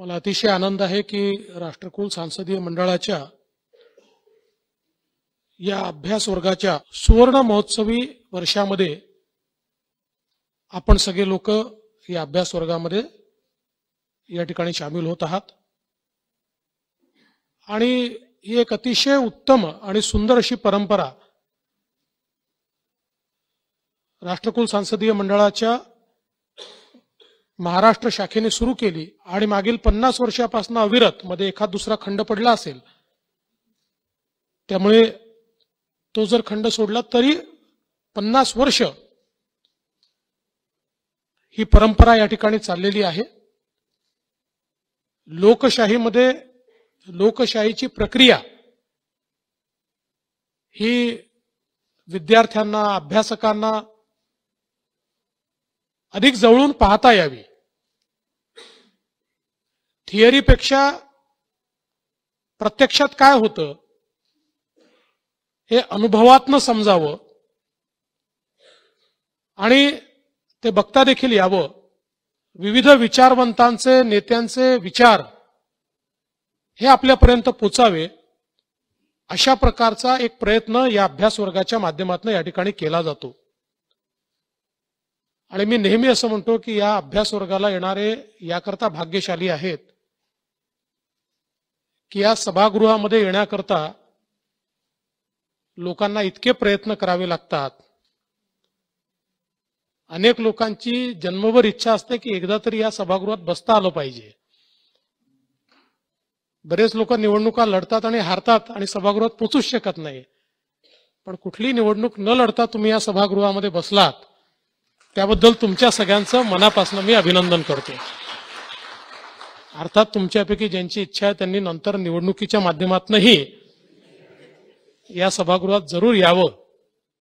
मला अतिशय आनंद आहे की राष्ट्रकुल सांसदीय मंडळाच्या या अभ्यास वर्गाच्या सुवर्ण महोत्सवी वर्षामध्ये आपण सगळे लोक या अभ्यास वर्गामध्ये या ठिकाणी सामील होत आहात आणि ही एक अतिशय उत्तम आणि सुंदर अशी परंपरा राष्ट्रकुल सांसदीय मंडळाच्या महाराष्ट्र शाखेने सुरू केली आणि मागील पन्नास वर्षापासून अविरत मध्ये एखाद दुसरा खंड पडला असेल त्यामुळे तो जर खंड सोडला तरी पन्नास वर्ष ही परंपरा या ठिकाणी चाललेली आहे लोकशाहीमध्ये लोकशाहीची प्रक्रिया ही विद्यार्थ्यांना अभ्यासकांना अधिक जवळून पाहता यावी थिअरीपेक्षा प्रत्यक्षात काय होतं हे अनुभवातनं समजावं आणि ते बघता देखील यावं विविध विचारवंतांचे नेत्यांचे विचार हे आपल्यापर्यंत पोचावे अशा प्रकारचा एक प्रयत्न या अभ्यास वर्गाच्या माध्यमातून या ठिकाणी केला जातो आणि मी नेहमी असं म्हणतो की या अभ्यास वर्गाला येणारे याकरता भाग्यशाली आहेत की या सभागृहामध्ये येण्याकरता लोकांना इतके प्रयत्न करावे लागतात अनेक लोकांची जन्मभर इच्छा असते की एकदा तरी या सभागृहात बसता आलं पाहिजे बरेच लोक निवडणुका लढतात आणि हारतात आणि सभागृहात पोचूच शकत नाही पण कुठली निवडणूक न लढता तुम्ही या सभागृहामध्ये बसलात त्याबद्दल तुमच्या सगळ्यांचं मनापासून मी अभिनंदन करतो अर्थात तुमच्यापैकी ज्यांची इच्छा आहे त्यांनी नंतर निवडणुकीच्या माध्यमातूनही या सभागृहात जरूर यावं